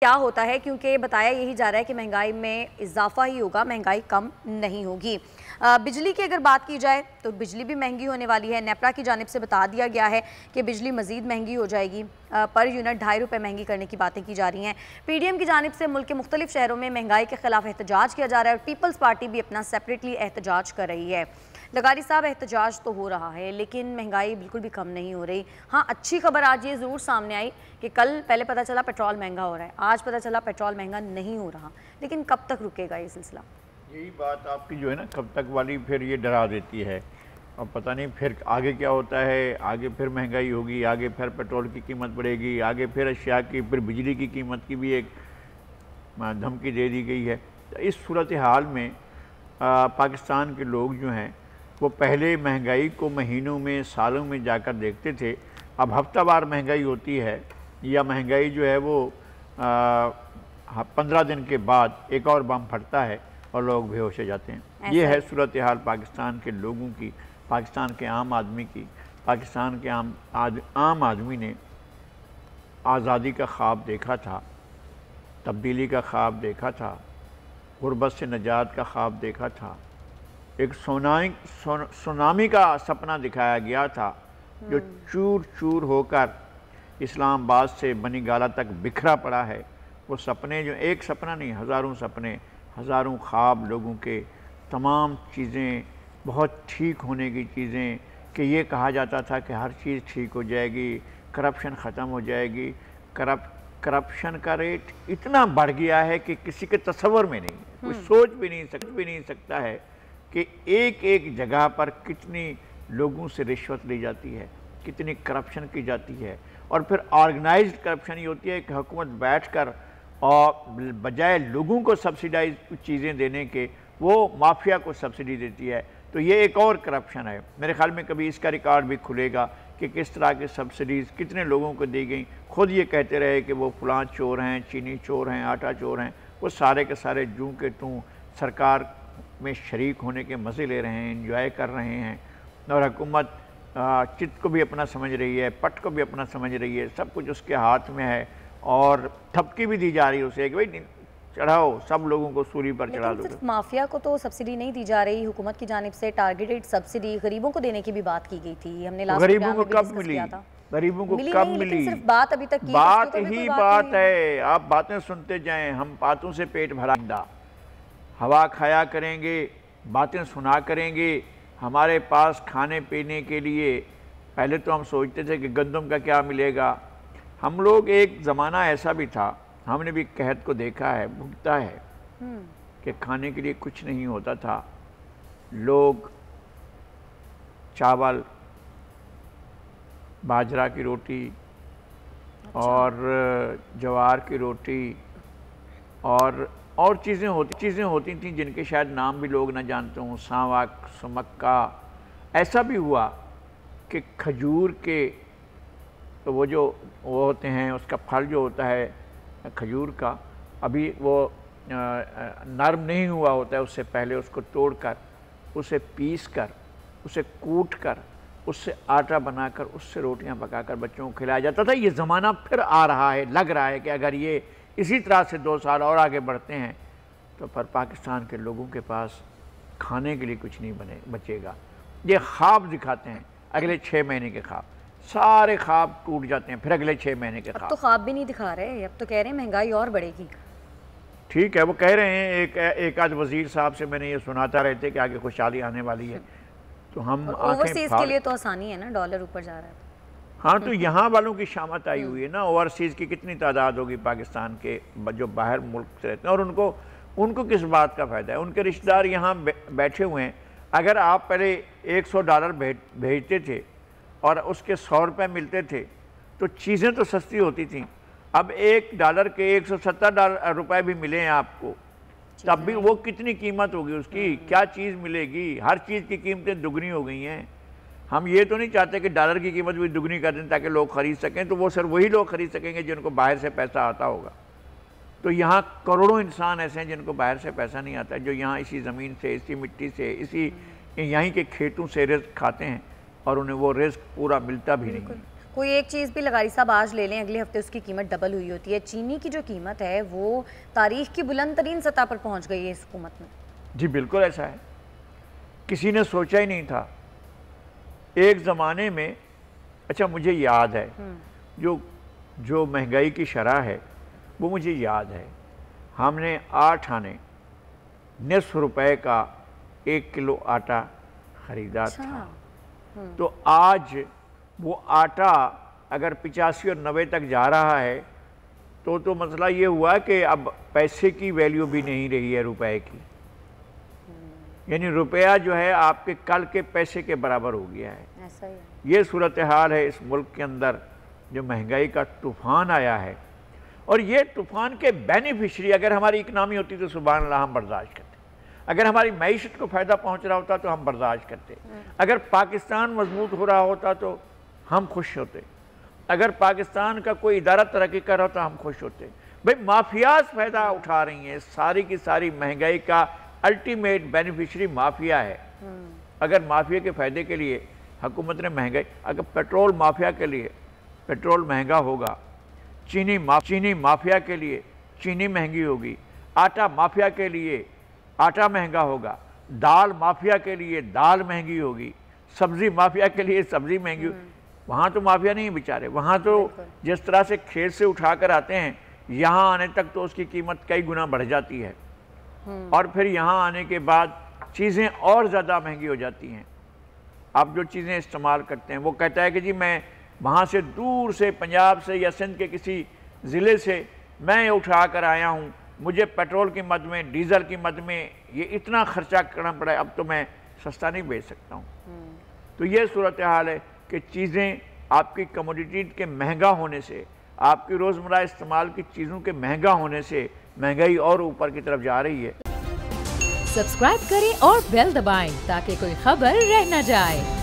क्या होता है क्योंकि बताया यही जा रहा है कि महंगाई में इजाफा ही होगा महंगाई कम नहीं होगी बिजली की अगर बात की जाए तो बिजली भी महंगी होने वाली है नेपरा की जानब से बता दिया गया है कि बिजली मजीद महंगी हो जाएगी पर यूनिट ढाई रुपये महंगी करने की बातें की जा रही हैं पीडीएम की जानब से मुल्क के मुख्तलिफ शहरों में महंगाई के खिलाफ एहतजाज किया जा रहा है और पीपल्स पार्टी भी अपना सेपरेटली एहतजाज कर रही है लगारी साहब एहतजाज तो हो रहा है लेकिन महंगाई बिल्कुल भी कम नहीं हो रही हाँ अच्छी खबर आज ये ज़रूर सामने आई कि कल पहले पता चला पेट्रोल महंगा हो रहा है आज पता चला पेट्रोल महंगा नहीं हो रहा लेकिन कब तक रुकेगा ये सिलसिला यही बात आपकी जो है ना कब तक वाली फिर ये डरा देती है और पता नहीं फिर आगे क्या होता है आगे फिर महंगाई होगी आगे फिर पेट्रोल की कीमत बढ़ेगी आगे फिर अशिया की फिर बिजली की कीमत की भी एक धमकी दे दी गई है तो इस सूरत हाल में आ, पाकिस्तान के लोग जो हैं वो पहले महंगाई को महीनों में सालों में जाकर देखते थे अब हफ्तावार महंगाई होती है या महंगाई जो है वो पंद्रह दिन के बाद एक और बम फटता है और लोग बेहोश हो जाते हैं ये है सूरत हाल पाकिस्तान के लोगों की पाकिस्तान के आम आदमी की पाकिस्तान के आम आद, आम आदमी ने आज़ादी का ख्वाब देखा था तब्दीली का ख्वाब देखा था गुरबत से नजात का ख्वाब देखा था एक सोनाई सुनामी का सपना दिखाया गया था जो हम्म। चूर चूर होकर इस्लामाबाद से बनी गाला तक बिखरा पड़ा है वो सपने जो एक सपना नहीं हज़ारों सपने हज़ारों ख्वाब लोगों के तमाम चीज़ें बहुत ठीक होने की चीज़ें कि ये कहा जाता था कि हर चीज़ ठीक हो जाएगी करप्शन ख़त्म हो जाएगी करप करप्शन का रेट इतना बढ़ गया है कि किसी के तस्वर में नहीं कोई हम्म। सोच भी नहीं सक भी नहीं सकता है कि एक एक जगह पर कितनी लोगों से रिश्वत ली जाती है कितनी करप्शन की जाती है और फिर ऑर्गेनाइज्ड करप्शन ये होती है कि हुकूमत बैठ कर और बजाय लोगों को सब्सिडाइज चीज़ें देने के वो माफिया को सब्सिडी देती है तो ये एक और करप्शन है मेरे ख्याल में कभी इसका रिकॉर्ड भी खुलेगा कि किस तरह की सब्सिडीज़ कितने लोगों को दी गई खुद ये कहते रहे कि वो फलां चोर हैं चीनी चोर हैं आटा चोर हैं वो सारे के सारे जू के तूँ सरकार में शरीक होने के मज़े ले रहे हैं इंजॉय कर रहे हैं और हकूमत चित को भी अपना समझ रही है पट को भी अपना समझ रही है सब कुछ उसके हाथ में है और थपकी भी दी जा रही है उसे कि भाई चढ़ाओ सब लोगों को सूरी पर चढ़ा दो माफिया को तो सब्सिडी नहीं दी जा रही हुकूमत की जानब से टारगेटेड सब्सिडी गरीबों को देने की भी बात की गई थी हमने गरीबों को कब मिली गरीबों को मिली कब नहीं, मिली सिर्फ बात अभी तक की बात तो ही बात, बात है आप बातें सुनते जाएं हम बातों से पेट भरा हवा खाया करेंगे बातें सुना करेंगे हमारे पास खाने पीने के लिए पहले तो हम सोचते थे कि गंदम का क्या मिलेगा हम लोग एक ज़माना ऐसा भी था हमने भी कहत को देखा है भुगता है हम्म। कि खाने के लिए कुछ नहीं होता था लोग चावल बाजरा की रोटी अच्छा। और जवार की रोटी और और चीज़ें होती चीज़ें होती थी जिनके शायद नाम भी लोग ना जानते हों सावक सुमक्का ऐसा भी हुआ कि खजूर के तो वो जो वो होते हैं उसका फल जो होता है खजूर का अभी वो नर्म नहीं हुआ होता है उससे पहले उसको तोड़कर उसे पीस कर उसे कूट कर उससे आटा बनाकर उससे रोटियां पकाकर बच्चों को खिलाया जाता था ये ज़माना फिर आ रहा है लग रहा है कि अगर ये इसी तरह से दो साल और आगे बढ़ते हैं तो पर पाकिस्तान के लोगों के पास खाने के लिए कुछ नहीं बने बचेगा ये ख्वाब दिखाते हैं अगले छः महीने के ख्वाब सारे ख्वाब टूट जाते हैं फिर अगले छः महीने के ख्वाब तो ख्वाब भी नहीं दिखा रहे अब तो कह रहे हैं महंगाई और बढ़ेगी ठीक है वो कह रहे हैं एक एक आज वजीर साहब से मैंने ये सुनाता रहते कि आगे खुशहाली आने वाली है तो हम ओवरसीज के लिए तो आसानी है ना डॉलर ऊपर जा रहा है हाँ तो यहाँ वालों की शामत आई हम्म। हुई है ना ओवरसीज़ की कितनी तादाद होगी पाकिस्तान के जो बाहर मुल्क से रहते हैं और उनको उनको किस बात का फ़ायदा है उनके रिश्तेदार यहाँ बैठे हुए हैं अगर आप पहले 100 डॉलर भेज भेजते थे और उसके सौ रुपये मिलते थे तो चीज़ें तो सस्ती होती थी अब एक डॉलर के एक सौ सत्तर डॉलर रुपये भी मिले हैं आपको तब भी वो कितनी कीमत होगी उसकी हम्म, हम्म। क्या चीज़ मिलेगी हर चीज़ की कीमतें दुगनी हो गई हैं हम ये तो नहीं चाहते कि डॉलर की कीमत भी दुगनी कर दें ताकि लोग खरीद सकें तो वो सिर्फ वही लोग खरीद सकेंगे जिनको बाहर से पैसा आता होगा तो यहाँ करोड़ों इंसान ऐसे हैं जिनको बाहर से पैसा नहीं आता जो यहाँ इसी ज़मीन से इसी मिट्टी से इसी हम्म। यहीं के खेतों से रिस्क खाते हैं और उन्हें वो रिस्क पूरा मिलता भी नहीं कोई एक चीज़ भी लगारी साहब आज ले लें अगले हफ्ते उसकी कीमत डबल हुई होती है चीनी की जो कीमत है वो तारीख की बुलंद तरीन सतह पर पहुँच गई है इस हुकूमत में जी बिल्कुल ऐसा है किसी ने सोचा ही नहीं था एक ज़माने में अच्छा मुझे याद है हम्म। जो जो महंगाई की शरह है वो मुझे याद है हमने आठ आने नसफ रुपये का एक किलो आटा ख़रीदा अच्छा। था तो आज वो आटा अगर पिचासी और नबे तक जा रहा है तो तो मसला ये हुआ कि अब पैसे की वैल्यू भी नहीं रही है रुपए की यानी रुपया जो है आपके कल के पैसे के बराबर हो गया है ऐसा हाँ, ही ये सूरत हाल है इस मुल्क के अंदर जो महंगाई का तूफान आया है और ये तूफान के बेनिफिशरी अगर हमारी इकनॉमी होती तो सुबह हम बर्दाश्त करते अगर हमारी मीशत को फ़ायदा पहुँच रहा होता तो हम बर्दाश्त करते हाँ। अगर पाकिस्तान मजबूत हो रहा होता तो हम खुश होते अगर पाकिस्तान का कोई इदारा तरक्की कर रहा होता हम खुश होते भाई माफियाज फ़ायदा उठा रही हैं सारी की सारी महंगाई का अल्टीमेट बेनिफिशरी माफिया है हाँ। अगर माफिया के फ़ायदे के लिए हुकूमत ने महंगाई अगर पेट्रोल माफिया के लिए पेट्रोल महंगा होगा चीनी माफ चीनी माफिया के लिए चीनी महंगी होगी आटा माफिया के लिए आटा महंगा होगा दाल माफिया के लिए दाल महंगी होगी सब्ज़ी माफिया के लिए सब्ज़ी महंगी हम्म। वहाँ तो माफिया नहीं बेचारे वहाँ तो जिस तरह से खेत से उठा कर आते हैं यहाँ आने तक तो उसकी कीमत कई गुना बढ़ जाती है हम्म। और फिर यहाँ आने के बाद चीज़ें और ज़्यादा महंगी हो जाती हैं आप जो चीज़ें इस्तेमाल करते हैं वो कहता है कि जी मैं वहाँ से दूर से पंजाब से या सिंध के किसी ज़िले से मैं उठा कर आया हूँ मुझे पेट्रोल की मद में डीजल की मद में ये इतना खर्चा करना पड़ा अब तो मैं सस्ता नहीं बेच सकता हूँ हम्म। तो ये सूरत हाल है कि चीज़ें आपकी कमोडिटीज के महंगा होने से आपकी रोज़मर्रा इस्तेमाल की चीज़ों के महंगा होने से महंगाई और ऊपर की तरफ जा रही है सब्सक्राइब करें और बेल दबाएं ताकि कोई खबर रह न जाए